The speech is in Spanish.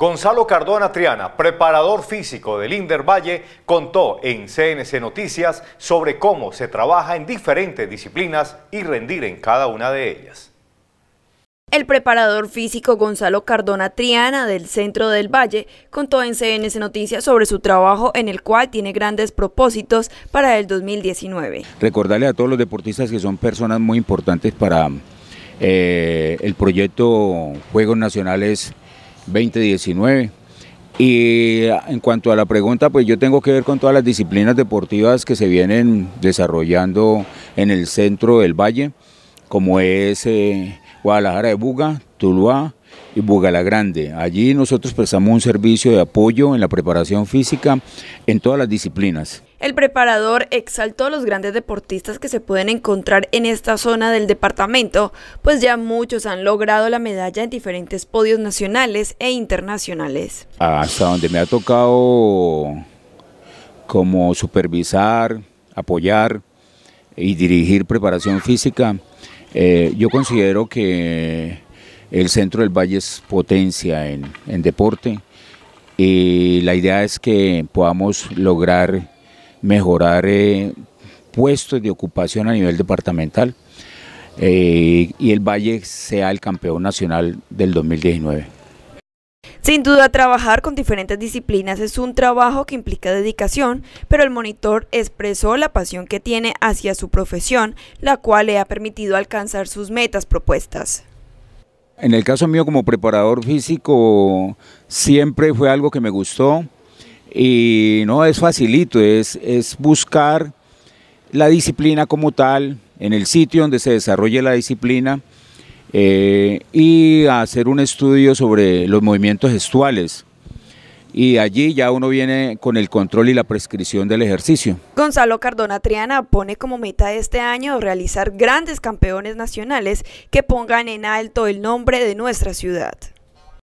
Gonzalo Cardona Triana, preparador físico del Inder Valle, contó en CNC Noticias sobre cómo se trabaja en diferentes disciplinas y rendir en cada una de ellas. El preparador físico Gonzalo Cardona Triana del Centro del Valle contó en CNC Noticias sobre su trabajo en el cual tiene grandes propósitos para el 2019. Recordarle a todos los deportistas que son personas muy importantes para eh, el proyecto Juegos Nacionales 2019. Y eh, en cuanto a la pregunta, pues yo tengo que ver con todas las disciplinas deportivas que se vienen desarrollando en el centro del valle, como es eh, Guadalajara de Buga, Tuluá y Buga la Grande. Allí nosotros prestamos un servicio de apoyo en la preparación física en todas las disciplinas. El preparador exaltó los grandes deportistas que se pueden encontrar en esta zona del departamento, pues ya muchos han logrado la medalla en diferentes podios nacionales e internacionales. Ah, hasta donde me ha tocado como supervisar, apoyar y dirigir preparación física, eh, yo considero que el centro del valle es potencia en deporte y la idea es que podamos lograr mejorar eh, puestos de ocupación a nivel departamental eh, y el Valle sea el campeón nacional del 2019. Sin duda, trabajar con diferentes disciplinas es un trabajo que implica dedicación, pero el monitor expresó la pasión que tiene hacia su profesión, la cual le ha permitido alcanzar sus metas propuestas. En el caso mío como preparador físico, siempre fue algo que me gustó, y no es facilito, es, buscar la disciplina como tal, en el sitio donde se desarrolle la disciplina, eh, y hacer un estudio sobre los movimientos gestuales. Y allí ya uno viene con el control y la prescripción del ejercicio. Gonzalo Cardona Triana pone como meta de este año realizar grandes campeones nacionales que pongan en alto el nombre de nuestra ciudad.